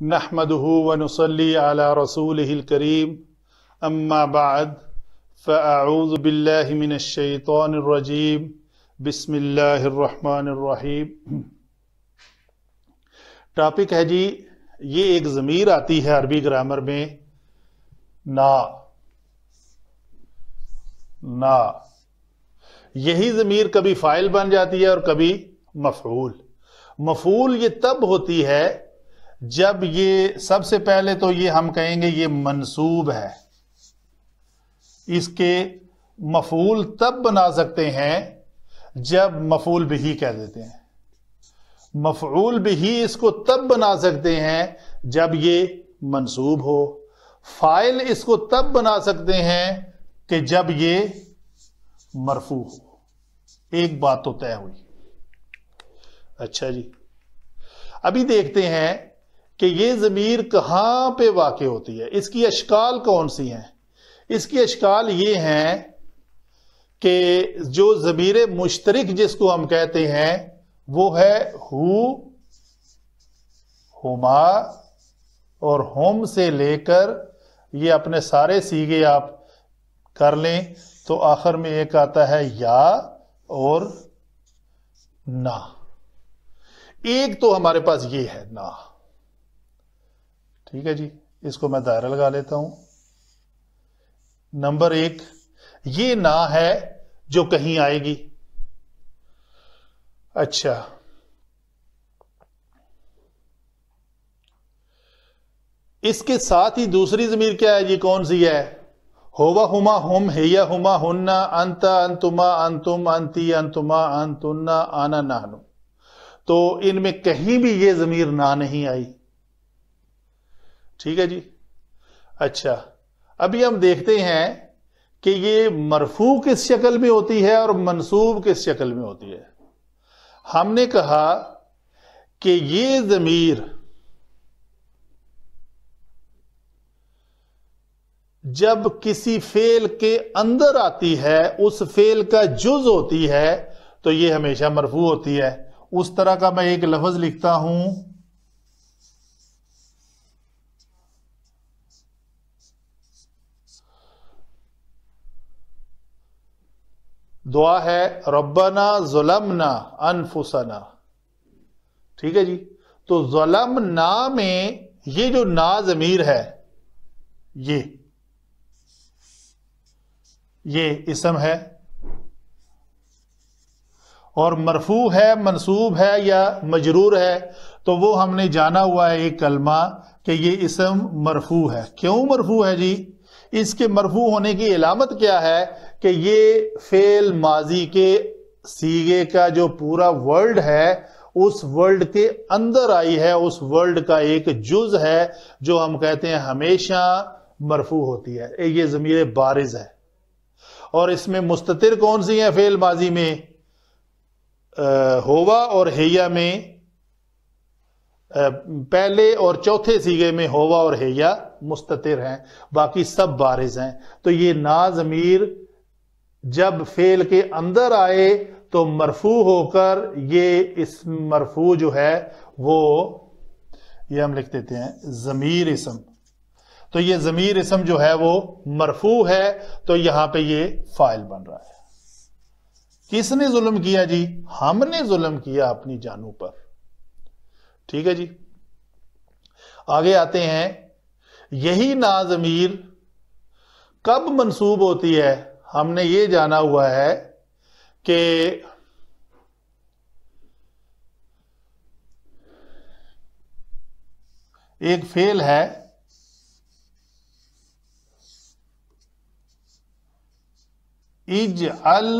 بعد فاعوذ بالله रसूल करीम الرجيم بسم الله الرحمن الرحيم टॉपिक है जी ये एक ज़मीर आती है अरबी ग्रामर में ना ना यही ज़मीर कभी फ़ाइल बन जाती है और कभी मफूल मफूल ये तब होती है जब ये सबसे पहले तो ये हम कहेंगे ये मंसूब है इसके मफूल तब बना सकते हैं जब मफूल भी कह देते हैं मफूल भी इसको तब बना सकते हैं जब ये मंसूब हो फाइल इसको तब बना सकते हैं कि जब ये मरफू हो एक बात तो तय हुई अच्छा जी अभी देखते हैं कि ये ज़मीर कहाँ पर वाक़ होती है इसकी अशकाल कौन सी हैं इसकी अशकाल ये हैं कि जो ज़मीर मुश्तरक जिसको हम कहते हैं वो है हु हुमा और होम से लेकर ये अपने सारे सीगे आप कर लें तो आखिर में एक आता है या और ना एक तो हमारे पास ये है ना ठीक है जी इसको मैं दायरा लगा लेता हूं नंबर एक ये ना है जो कहीं आएगी अच्छा इसके साथ ही दूसरी जमीर क्या है जी कौन सी है होवा हुमा हुम हेया हुमा हुन्ना अंता अंतुमा अंतुम अंति अंतुमा अंतुन्ना आना नानु तो इनमें कहीं भी ये जमीर ना नहीं आई ठीक है जी अच्छा अभी हम देखते हैं कि ये मरफू किस शक्ल में होती है और मनसूब किस शक्ल में होती है हमने कहा कि ये जमीर जब किसी फेल के अंदर आती है उस फेल का जुज होती है तो ये हमेशा मरफू होती है उस तरह का मैं एक लफ्ज लिखता हूं दुआ है जुलम जुलमना अनफुसना ठीक है जी तो जुलम ना में ये जो ना जमीर है ये ये इसम है और मरफू है मनसूब है या मजरूर है तो वो हमने जाना हुआ है एक कलमा कि ये इसम मरफू है क्यों मरफू है जी इसके मरफू होने की अलामत क्या है कि ये फेल माजी के सीगे का जो पूरा वर्ल्ड है उस वर्ल्ड के अंदर आई है उस वर्ल्ड का एक जुज है जो हम कहते हैं हमेशा मरफू होती है ये जमीर बारिज है और इसमें मुस्तर कौन सी है फेल माजी में आ, होवा और हैया में पहले और चौथे सीगे में होवा और हैया मुस्तर हैं बाकी सब बारिज हैं तो ये ना ज़मीर जब फेल के अंदर आए तो मरफू होकर ये इस मरफू जो है वो ये हम लिख देते हैं ज़मीर इसम तो ये ज़मीर इसम जो है वो मरफू है तो यहां पे ये फाइल बन रहा है किसने जुल्म किया जी हमने जुल्म किया अपनी जानू पर ठीक है जी आगे आते हैं यही नाजमीर कब मंसूब होती है हमने ये जाना हुआ है कि एक फेल है इज अल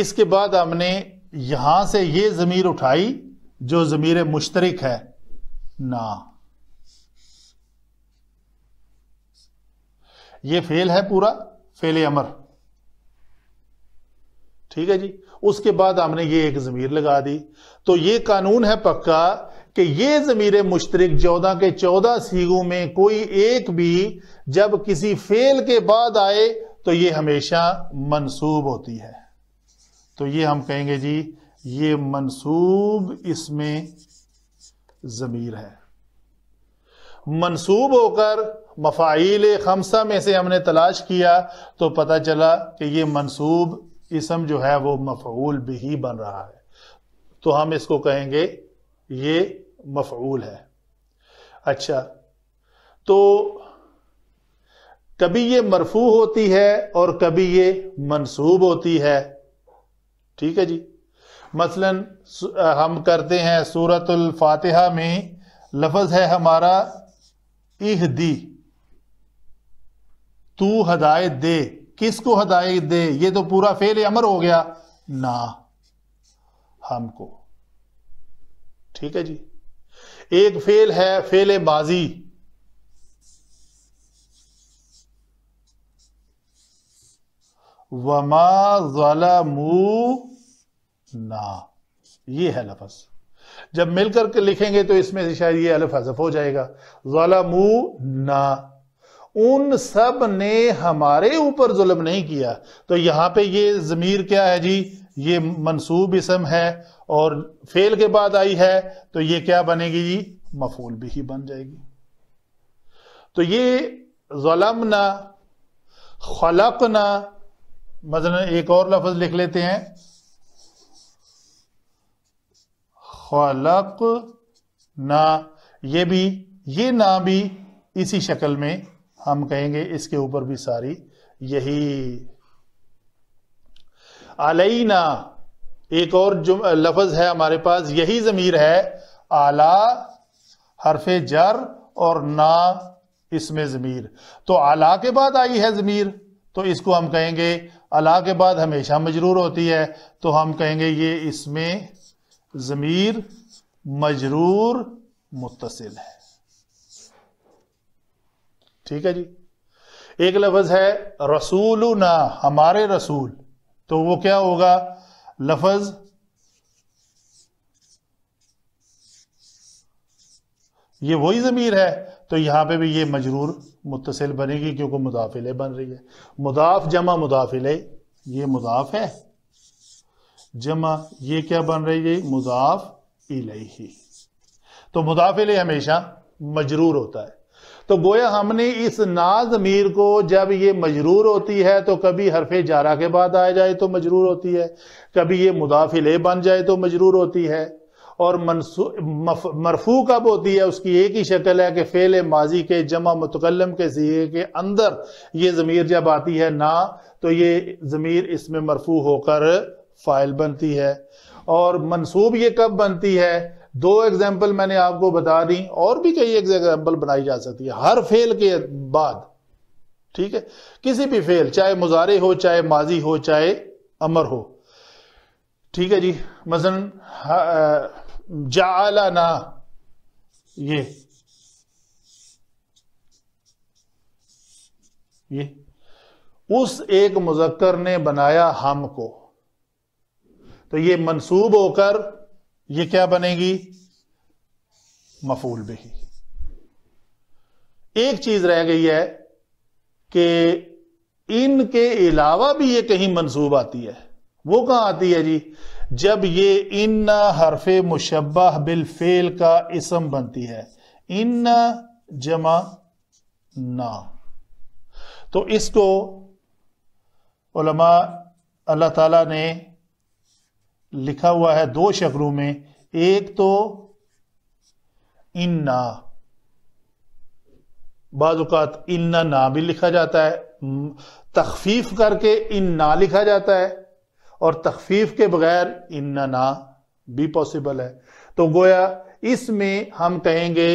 इसके बाद हमने यहां से ये ज़मीर उठाई जो ज़मीर मुश्तरक है ना ये फेल है पूरा फेल अमर ठीक है जी उसके बाद हमने ये एक ज़मीर लगा दी तो ये कानून है पक्का कि ये ज़मीर मुश्तरक चौदह के चौदह सीगों में कोई एक भी जब किसी फेल के बाद आए तो ये हमेशा मंसूब होती है तो ये हम कहेंगे जी ये मनसूब इसमें ज़मीर है मनसूब होकर मफाइल खमसा में से हमने तलाश किया तो पता चला कि ये मनसूब इसम जो है वो मफूल भी बन रहा है तो हम इसको कहेंगे ये मफूल है अच्छा तो कभी ये मरफू होती है और कभी ये मनसूब होती है ठीक है जी मसलन हम करते हैं सूरतुल फातिहा में लफज है हमारा इह दी तू हदायत दे किसको हदायत दे ये तो पूरा फेल अमर हो गया ना हमको ठीक है जी एक फेल है फेल बाजी वमा जलामू ना ये है लफज जब मिलकर के लिखेंगे तो इसमें शायद ये अलफ हजफ हो जाएगा जलामू ना उन सब ने हमारे ऊपर जुलम नहीं किया तो यहां पे ये जमीर क्या है जी ये मनसूब इसम है और फेल के बाद आई है तो ये क्या बनेगी जी मफूल भी ही बन जाएगी तो ये जलम ना खलक ना मजन एक और लफ्ज लिख लेते हैं खलक ना ये भी ये ना भी इसी शक्ल में हम कहेंगे इसके ऊपर भी सारी यही ना एक और जो लफज है हमारे पास यही जमीर है आला हरफे जर और ना इसमें जमीर तो आला के बाद आई है जमीर तो इसको हम कहेंगे अला के बाद हमेशा मजरूर होती है तो हम कहेंगे ये इसमें ज़मीर मजरूर मुतसिल है ठीक है जी एक लफज है रसूल ना हमारे रसूल तो वो क्या होगा लफज ये वही ज़मीर है तो यहाँ पे भी ये मजरूर मुतसिल बनेगी क्योंकि मुदाफिले बन रही है मुदाफ जमा मुदाफिले ये मुदाफ है जमा ये क्या बन रही है मुदाफ इलेही तो मुदाफिले हमेशा मजरूर होता है तो गोया हमने इस नाज मीर को जब ये मजरूर होती है तो कभी हरफे जारा के बाद आ जाए तो मजरूर होती है कभी ये मुदाफिले बन जाए तो मजरूर होती है और मरफू कब होती है उसकी एक ही शक्ल है कि फेल माजी के जमा मुतकलम के जिये के अंदर ये ज़मीर जब आती है ना तो ये ज़मीर इसमें मरफू होकर फाइल बनती है और मनसूब ये कब बनती है दो एग्जाम्पल मैंने आपको बता दी और भी कई एग्जाम्पल बनाई जा सकती है हर फेल के बाद ठीक है किसी भी फेल चाहे मुजारे हो चाहे माजी हो चाहे अमर हो ठीक है जी मजन जालना ये ये उस एक मुजक्कर ने बनाया हम को तो ये मंसूब होकर ये क्या बनेगी मफूल बही एक चीज रह गई है कि इनके अलावा भी ये कहीं मंसूब आती है वो कहां आती है जी जब ये इन हरफ मुशबा बिल फेल का इसम बनती है इन जमा ना तो इसको उलमा अल्लाह ताला ने लिखा हुआ है दो शक्लों में एक तो इन्ना बाज़ात इन्ना ना भी लिखा जाता है तखफीफ करके इन्ना लिखा जाता है और तखफीफ के बगैर इन्ना भी पॉसिबल है तो गोया इसमें हम कहेंगे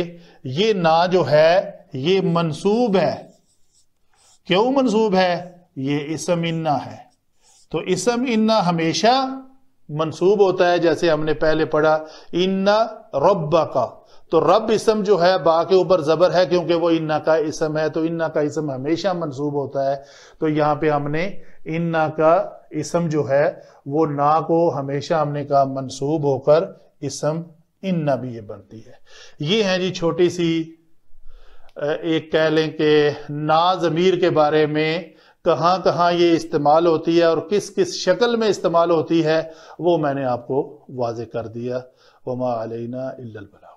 ये ना जो है ये मनसूब है क्यों मनसूब है ये इसम इन्ना है तो इसम इन्ना हमेशा मनसूब होता है जैसे हमने पहले पढ़ा इन्ना रब का तो रब इसम जो है बा के ऊपर जबर है क्योंकि वो इन्ना का इसम है तो इन्ना का इसम हमेशा मनसूब होता है तो यहां पे हमने इन्ना का इसम जो है वो ना को हमेशा हमने कहा मनसूब होकर इसम इन्ना भी ये बनती है ये है जी छोटी सी एक कह लें कि ना ज़मीर के बारे में कहाँ कहाँ ये इस्तेमाल होती है और किस किस शक्ल में इस्तेमाल होती है वो मैंने आपको वाज कर दिया वमा अलैना इल्लल बला